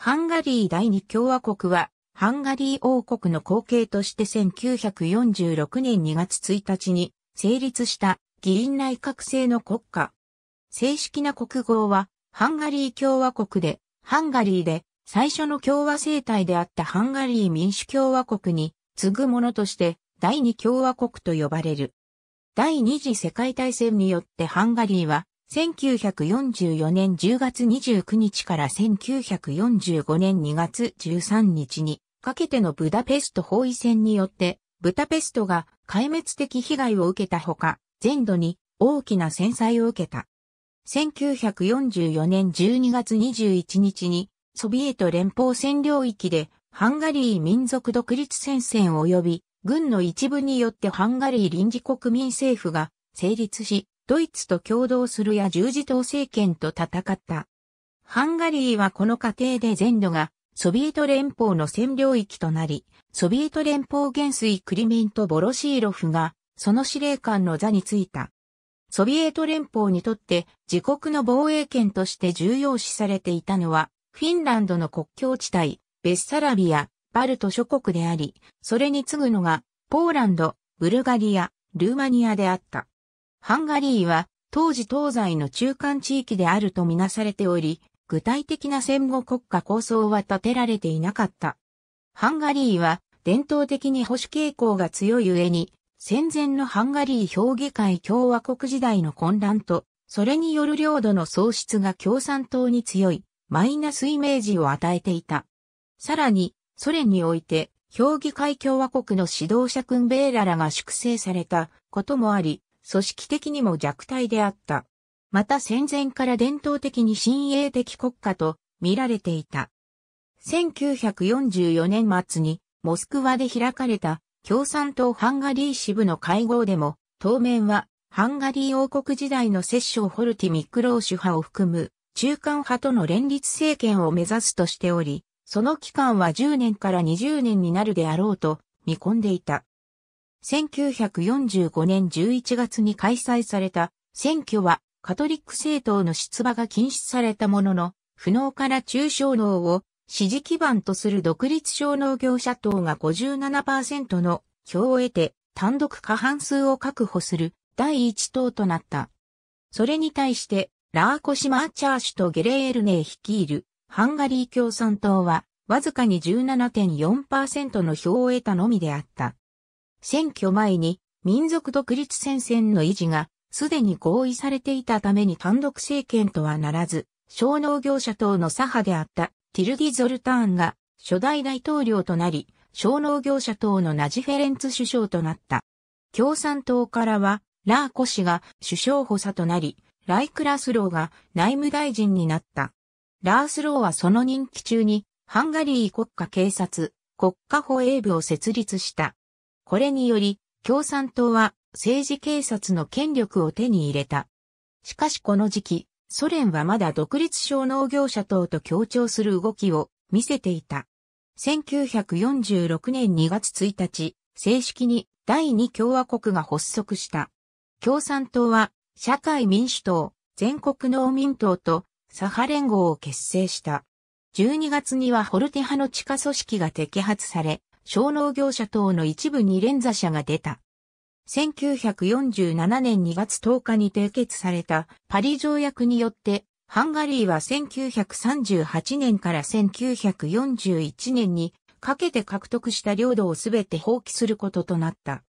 ハンガリー第二共和国は、ハンガリー王国の後継として1946年2月1日に成立した議員内閣制の国家。正式な国号は、ハンガリー共和国で、ハンガリーで最初の共和政体であったハンガリー民主共和国に次ぐものとして第二共和国と呼ばれる。第二次世界大戦によってハンガリーは1944年10月29日から1945年2月13日にかけてのブダペスト包囲戦によって、ブダペストが壊滅的被害を受けたほか、全土に大きな戦災を受けた。1944年12月21日に、ソビエト連邦占領域で、ハンガリー民族独立戦線及び、軍の一部によってハンガリー臨時国民政府が成立し、ドイツと共同するや十字党政権と戦った。ハンガリーはこの過程で全土がソビエト連邦の占領域となり、ソビエト連邦元帥クリミント・ボロシーロフがその司令官の座についた。ソビエト連邦にとって自国の防衛権として重要視されていたのは、フィンランドの国境地帯、ベッサラビア、バルト諸国であり、それに次ぐのが、ポーランド、ブルガリア、ルーマニアであった。ハンガリーは当時東西の中間地域であるとみなされており、具体的な戦後国家構想は立てられていなかった。ハンガリーは伝統的に保守傾向が強い上に、戦前のハンガリー評議会共和国時代の混乱と、それによる領土の喪失が共産党に強い、マイナスイメージを与えていた。さらに、ソ連において、評議会共和国の指導者クンベーララが粛清されたこともあり、組織的にも弱体であった。また戦前から伝統的に親衛的国家と見られていた。1944年末にモスクワで開かれた共産党ハンガリー支部の会合でも当面はハンガリー王国時代の摂政ホルティ・ミクロー主派を含む中間派との連立政権を目指すとしており、その期間は10年から20年になるであろうと見込んでいた。1945年11月に開催された選挙はカトリック政党の出馬が禁止されたものの、不能から中小農を支持基盤とする独立小農業者党が57%の票を得て単独過半数を確保する第一党となった。それに対して、ラーコシマーチャーシュとゲレールネー率いるハンガリー共産党はわずかに17.4%の票を得たのみであった。選挙前に民族独立戦線の維持がすでに合意されていたために単独政権とはならず、小農業者党の左派であったティルディ・ゾルターンが初代大統領となり、小農業者党のナジフェレンツ首相となった。共産党からは、ラーコ氏が首相補佐となり、ライクラスローが内務大臣になった。ラースローはその任期中に、ハンガリー国家警察、国家保衛部を設立した。これにより、共産党は政治警察の権力を手に入れた。しかしこの時期、ソ連はまだ独立小農業者等と協調する動きを見せていた。1946年2月1日、正式に第二共和国が発足した。共産党は社会民主党、全国農民党と左派連合を結成した。12月にはホルテ派の地下組織が摘発され、小農業者等の一部に連座者が出た。1947年2月10日に締結されたパリ条約によって、ハンガリーは1938年から1941年にかけて獲得した領土をすべて放棄することとなった。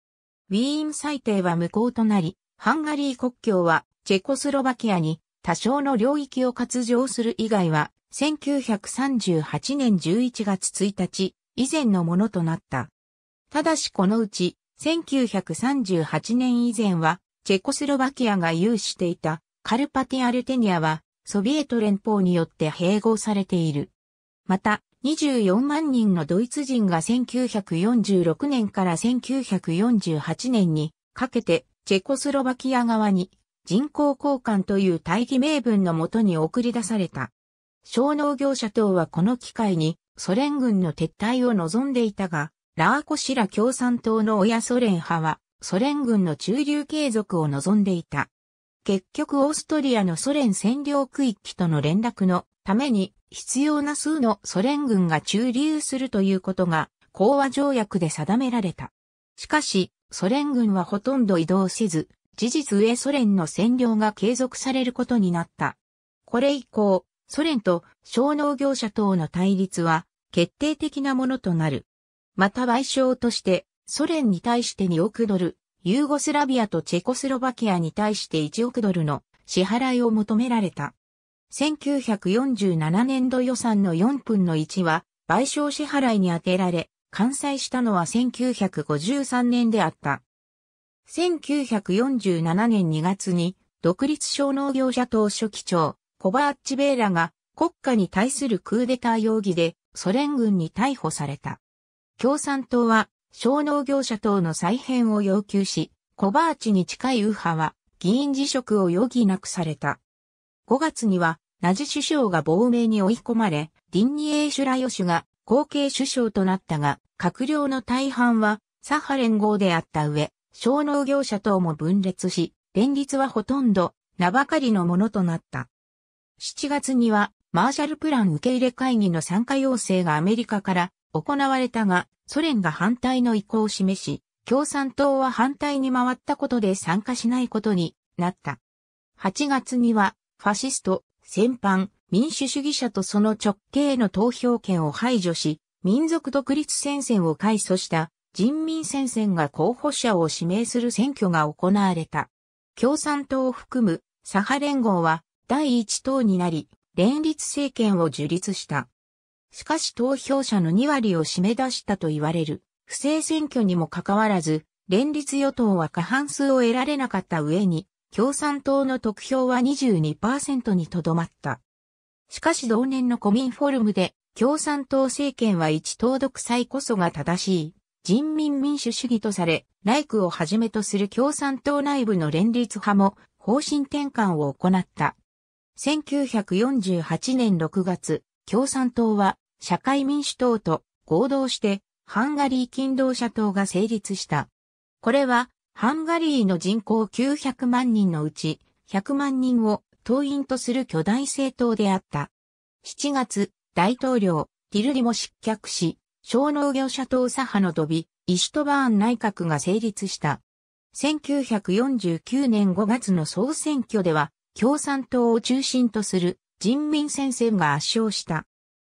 ウィーン裁定は無効となり、ハンガリー国境はチェコスロバキアに多少の領域を割譲する以外は1938年11月1日、以前のものとなった。ただしこのうち、1938年以前は、チェコスロバキアが有していたカルパティアルテニアは、ソビエト連邦によって併合されている。また、24万人のドイツ人が1946年から1948年にかけてチェコスロバキア側に人口交換という大義名分のもとに送り出された。小農業者等はこの機会にソ連軍の撤退を望んでいたが、ラーコシラ共産党の親ソ連派は、ソ連軍の駐留継続を望んでいた。結局オーストリアのソ連占領区域との連絡のために必要な数のソ連軍が駐留するということが講和条約で定められた。しかし、ソ連軍はほとんど移動せず、事実上ソ連の占領が継続されることになった。これ以降、ソ連と小農業者等の対立は決定的なものとなる。また賠償としてソ連に対して2億ドル、ユーゴスラビアとチェコスロバキアに対して1億ドルの支払いを求められた。1947年度予算の4分の1は賠償支払いに充てられ、完済したのは1953年であった。1947年2月に独立小農業者等書記長、コバーッチベーラが国家に対するクーデター容疑でソ連軍に逮捕された。共産党は小農業者等の再編を要求し、コバーチに近い右派は議員辞職を余儀なくされた。5月にはナジ首相が亡命に追い込まれ、ディンニエー・シュラヨシュが後継首相となったが、閣僚の大半はサハ連合であった上、小農業者等も分裂し、連立はほとんど名ばかりのものとなった。7月には、マーシャルプラン受け入れ会議の参加要請がアメリカから行われたが、ソ連が反対の意向を示し、共産党は反対に回ったことで参加しないことになった。8月には、ファシスト、戦犯、民主主義者とその直系の投票権を排除し、民族独立戦線を開祖した人民戦線が候補者を指名する選挙が行われた。共産党を含むサハ連合は第一党になり、連立政権を樹立した。しかし投票者の2割を締め出したと言われる、不正選挙にもかかわらず、連立与党は過半数を得られなかった上に、共産党の得票は22%にとどまった。しかし同年のコミンフォルムで、共産党政権は一党独裁こそが正しい、人民民主主義とされ、内イクをはじめとする共産党内部の連立派も方針転換を行った。1948年6月、共産党は社会民主党と合同してハンガリー勤労者党が成立した。これはハンガリーの人口900万人のうち100万人を党員とする巨大政党であった。7月、大統領、ティルリも失脚し、小農業者党左派のドビ、イシュトバーン内閣が成立した。1949年5月の総選挙では、共産党を中心とする人民戦線が圧勝した。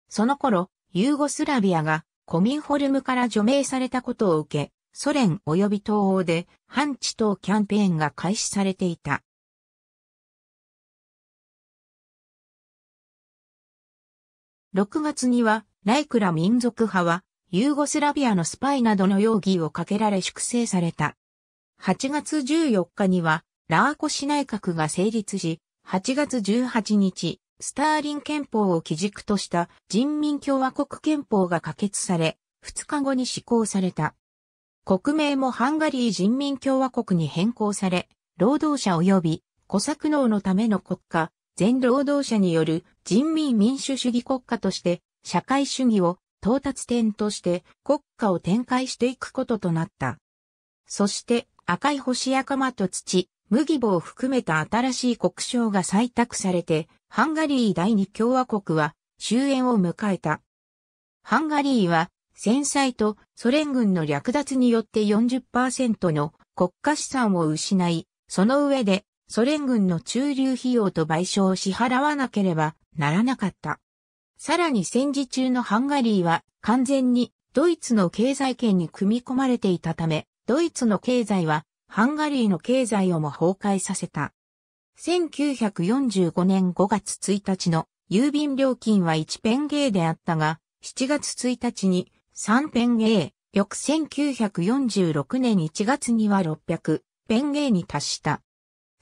その頃、ユーゴスラビアがコミンフォルムから除名されたことを受け、ソ連及び東欧で反地党キャンペーンが開始されていた。6月には、ライクラ民族派は、ユーゴスラビアのスパイなどの容疑をかけられ粛清された。8月14日には、ラーコ市内閣が成立し、8月18日、スターリン憲法を基軸とした人民共和国憲法が可決され、2日後に施行された。国名もハンガリー人民共和国に変更され、労働者及び小作農のための国家、全労働者による人民民主主義国家として社会主義を到達点として国家を展開していくこととなった。そして赤い星赤間と土、麦棒を含めた新しい国章が採択されて、ハンガリー第二共和国は終焉を迎えた。ハンガリーは、戦災とソ連軍の略奪によって40%の国家資産を失い、その上でソ連軍の駐留費用と賠償を支払わなければならなかった。さらに戦時中のハンガリーは完全にドイツの経済圏に組み込まれていたため、ドイツの経済はハンガリーの経済をも崩壊させた。1945年5月1日の郵便料金は1ペンゲーであったが、7月1日に3ペンゲー、翌1946年1月には600ペンゲーに達した。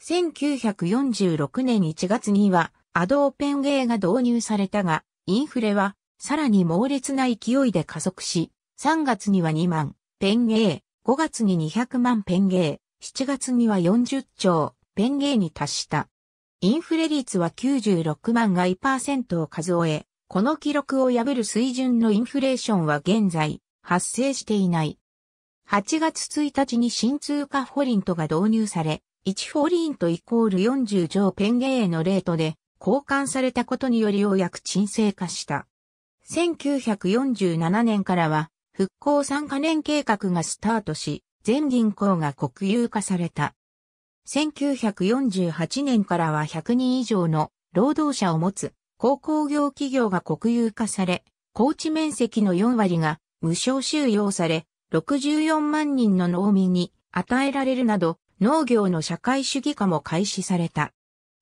1946年1月にはアドーペンゲーが導入されたが、インフレはさらに猛烈な勢いで加速し、3月には2万ペンゲー、5月に200万ペンゲー、7月には40兆ペンゲーに達した。インフレ率は96万がトを数え、この記録を破る水準のインフレーションは現在発生していない。8月1日に新通貨フォリントが導入され、1フォリントイコール40兆ペンゲーへのレートで交換されたことによりようやく沈静化した。1947年からは復興参カ年計画がスタートし、全銀行が国有化された。1948年からは100人以上の労働者を持つ高工業企業が国有化され、高地面積の4割が無償収容され、64万人の農民に与えられるなど、農業の社会主義化も開始された。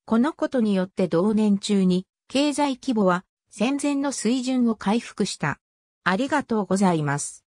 このことによって同年中に、経済規模は戦前の水準を回復した。ありがとうございます。